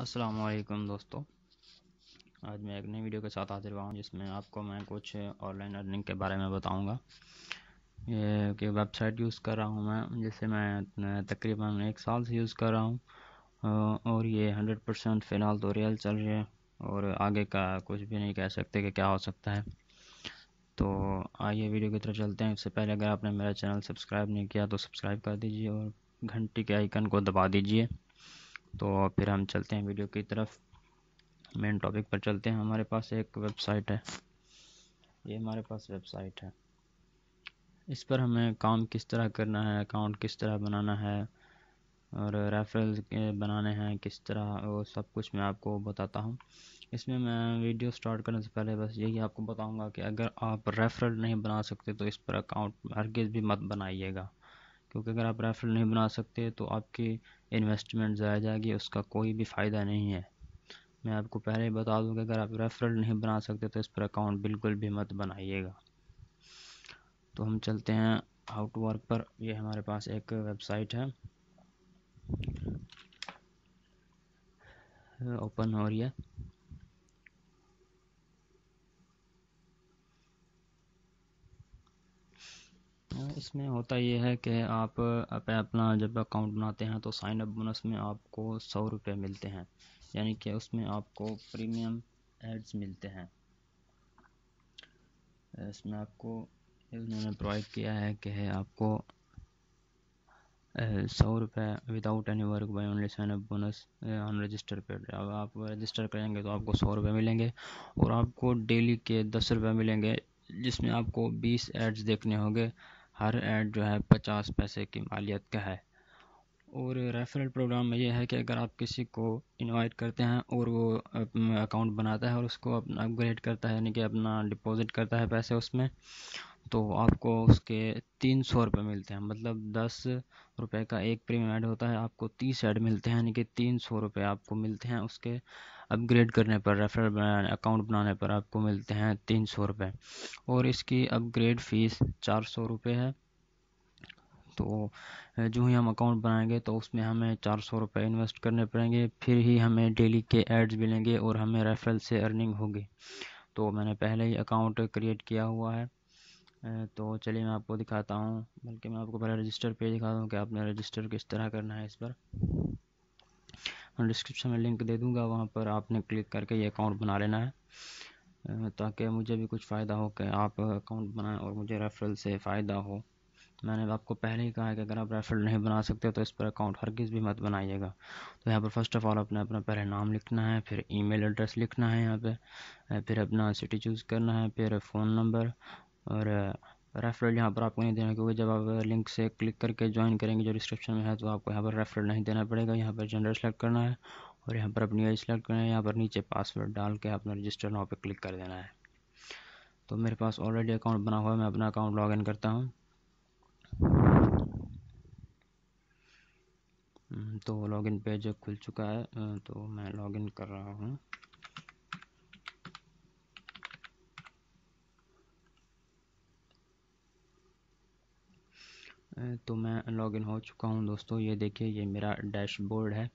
वालेकुम दोस्तों आज मैं एक नई वीडियो के साथ हाजिर हुआ हूँ जिसमें आपको मैं कुछ ऑनलाइन अर्निंग के बारे में बताऊँगा ये कि वेबसाइट यूज़ कर रहा हूँ मैं जिसे मैं तकरीबन एक साल से यूज़ कर रहा हूँ और ये हंड्रेड परसेंट फ़िलहाल तो रियल चल रही है और आगे का कुछ भी नहीं कह सकते कि क्या हो सकता है तो आइए वीडियो की तरफ चलते हैं उससे पहले अगर आपने मेरा चैनल सब्सक्राइब नहीं किया तो सब्सक्राइब कर दीजिए और घंटी के आइकन को दबा दीजिए तो फिर हम चलते हैं वीडियो की तरफ मेन टॉपिक पर चलते हैं हमारे पास एक वेबसाइट है ये हमारे पास वेबसाइट है इस पर हमें काम किस तरह करना है अकाउंट किस तरह बनाना है और रेफरल बनाने हैं किस तरह वो सब कुछ मैं आपको बताता हूँ इसमें मैं वीडियो स्टार्ट करने से पहले बस यही आपको बताऊँगा कि अगर आप रेफरल नहीं बना सकते तो इस पर अकाउंट हरगिज़ भी मत बनाइएगा क्योंकि अगर आप रेफरल नहीं बना सकते तो आपकी इन्वेस्टमेंट ज़ाया जाएगी उसका कोई भी फ़ायदा नहीं है मैं आपको पहले ही बता दूँ कि अगर आप रेफरल नहीं बना सकते तो इस पर अकाउंट बिल्कुल भी मत बनाइएगा तो हम चलते हैं हाउ टू वर्क पर ये हमारे पास एक वेबसाइट है ओपन हो रही है इसमें होता यह है कि आप अपना जब अकाउंट बनाते हैं तो साइन अप बोनस में आपको सौ रुपये मिलते हैं यानी कि उसमें आपको प्रीमियम एड्स मिलते हैं इसमें आपको इन्होंने प्रोवाइड किया है कि है आपको सौ रुपये without any work by only sign up bonus unregister पे पेड अब आप रजिस्टर करेंगे तो आपको सौ रुपये मिलेंगे और आपको डेली के दस रुपये मिलेंगे जिसमें आपको बीस एड्स देखने होंगे हर ऐड जो है पचास पैसे की मालियत का है और रेफरल प्रोग्राम में यह है कि अगर आप किसी को इनवाइट करते हैं और वो अकाउंट बनाता है और उसको अपना अपग्रेड करता है यानी कि अपना डिपॉजिट करता है पैसे उसमें तो आपको उसके तीन सौ रुपये मिलते हैं मतलब दस रुपये का एक प्रीमियम ऐड होता है आपको तीस ऐड मिलते हैं यानी कि तीन सौ रुपये आपको मिलते हैं उसके अपग्रेड करने पर रेफरल अकाउंट बनाने पर आपको मिलते हैं तीन सौ रुपये और इसकी अपग्रेड फीस चार सौ रुपये है तो जो ही हम अकाउंट बनाएंगे तो उसमें हमें चार सौ रुपये इन्वेस्ट करने पड़ेंगे फिर ही हमें डेली के एड्स मिलेंगे और हमें रेफरल से अर्निंग होगी तो मैंने पहले ही अकाउंट क्रिएट किया हुआ है तो चलिए मैं आपको दिखाता हूँ बल्कि मैं आपको पहले रजिस्टर पेज दिखाता हूँ कि आपने रजिस्टर किस तरह करना है इस पर मैं डिस्क्रिप्शन में लिंक दे दूँगा वहाँ पर आपने क्लिक करके ये अकाउंट बना लेना है ताकि मुझे भी कुछ फ़ायदा हो कि आप अकाउंट बनाएं और मुझे रेफरल से फ़ायदा हो मैंने आपको पहले ही कहा है कि अगर आप रेफरल नहीं बना सकते तो इस पर अकाउंट हर किस भी मत बनाइएगा तो यहाँ पर फर्स्ट ऑफ़ ऑल अपने अपना पहले नाम लिखना है फिर ईमेल एड्रेस लिखना है यहाँ पे फिर अपना सिटी चूज़ करना है फिर फ़ोन नंबर और रेफरल यहाँ पर आपको नहीं देना क्योंकि जब आप लिंक से क्लिक करके ज्वाइन करेंगे जो डिस्क्रिप्शन में है तो आपको यहाँ पर रेफरल नहीं देना पड़ेगा यहाँ पर जेंडर सेलेक्ट करना है और यहाँ पर अपनी एज सेलेक्ट करना है यहाँ पर नीचे पासवर्ड डाल के अपना रजिस्टर नाव पर क्लिक कर देना है तो मेरे पास ऑलरेडी अकाउंट बना हुआ है मैं अपना अकाउंट लॉग इन करता हूँ हम्म, तो लॉगिन पेज खुल चुका है तो मैं लॉगिन कर रहा हूँ तो मैं लॉगिन हो चुका हूँ दोस्तों ये देखिए ये मेरा डैशबोर्ड है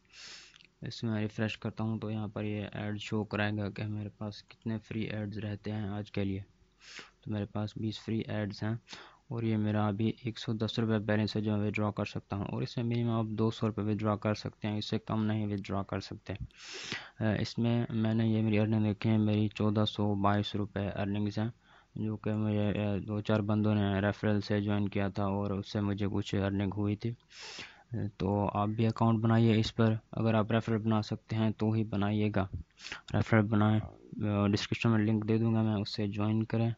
इसमें रिफ़्रेश करता हूँ तो यहाँ पर ये एड शो कराएगा कि मेरे पास कितने फ्री एड्स रहते हैं आज के लिए तो मेरे पास बीस फ्री एड्स हैं और ये मेरा अभी एक सौ दस रुपये बैलेंस है जो मैं विदड्रा कर सकता हूँ और इसमें मिनिमम आप दो सौ रुपये विदड्रा कर सकते हैं इससे कम नहीं विड्रॉ कर सकते इसमें मैंने ये मेरी अर्निंग देखी है मेरी चौदह सौ बाईस रुपये अर्निंग्स हैं जो कि मुझे दो चार बंदों ने रेफरल से ज्वाइन किया था और उससे मुझे कुछ अर्निंग हुई थी तो आप भी अकाउंट बनाइए इस पर अगर आप रेफरल बना सकते हैं तो ही बनाइएगा रेफरल बनाएं डिस्क्रिप्शन में लिंक दे दूंगा मैं उससे ज्वाइन करें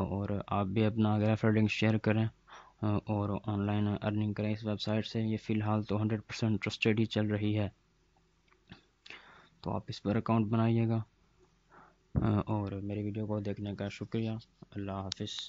और आप भी अपना रेफरल लिंक शेयर करें और ऑनलाइन अर्निंग करें इस वेबसाइट से ये फ़िलहाल तो हंड्रेड परसेंट ट्रस्टेड ही चल रही है तो आप इस पर अकाउंट बनाइएगा और मेरी वीडियो को देखने का शुक्रिया अल्लाह हाफिज़